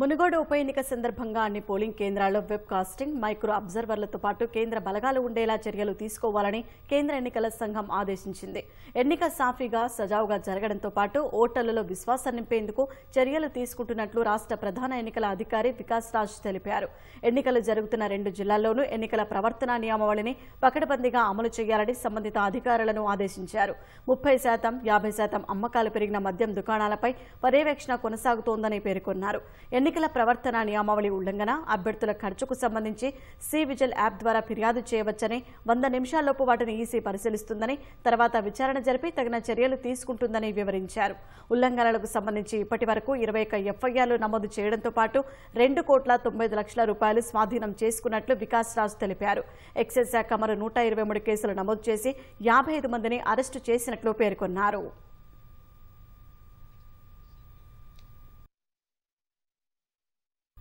మునుగోడు ఉప ఎన్నిక సందర్భంగా అన్ని పోలింగ్ కేంద్రాల్లో వెబ్ కాస్టింగ్ మైక్రో అబ్జర్వర్లతో పాటు కేంద్ర బలగాలు ఉండేలా చర్యలు తీసుకోవాలని కేంద్ర ఎన్నికల సంఘం ఆదేశించింది ఎన్నిక సాఫీగా సజావుగా జరగడంతో పాటు ఓటర్లలో విశ్వాసం నింపేందుకు చర్యలు తీసుకుంటున్నట్లు రాష్ట్ర ప్రధాన ఎన్నికల అధికారి వికాస్ రాజ్ తెలిపారు ఎన్నికలు జరుగుతున్న రెండు జిల్లాల్లోనూ ఎన్నికల ప్రవర్తన నియమావళిని పకడ్బందీగా అమలు చేయాలని సంబంధిత అధికారులను ఆదేశించారు ముప్పై శాతం యాభై శాతం అమ్మకాలు పెరిగిన మద్యం దుకాణాలపై పర్యవేక్షణ కొనసాగుతోందని పేర్కొన్నారు ఎన్నికల ప్రవర్తన నియమావళి ఉల్లంఘన అభ్యర్థుల ఖర్చుకు సంబంధించి సి విజిల్ యాప్ ద్వారా ఫిర్యాదు చేయవచ్చని వంద నిమిషాల్లోపు వాటిని ఈసీ పరిశీలిస్తుందని తర్వాత విచారణ జరిపి తగిన చర్యలు తీసుకుంటుందని వివరించారు ఉల్లంఘనలకు సంబంధించి ఇప్పటి వరకు ఇరవై ఎఫ్ఐఆర్లు నమోదు చేయడంతో పాటు రెండు కోట్ల తొంభై లక్షల రూపాయలు స్వాధీనం చేసుకున్నట్లు వికాస్ రాజు తెలిపారు ఎక్సైజ్ శాఖ మరో నూట కేసులు నమోదు చేసి యాభై మందిని అరెస్టు చేసినట్లు పేర్కొన్నారు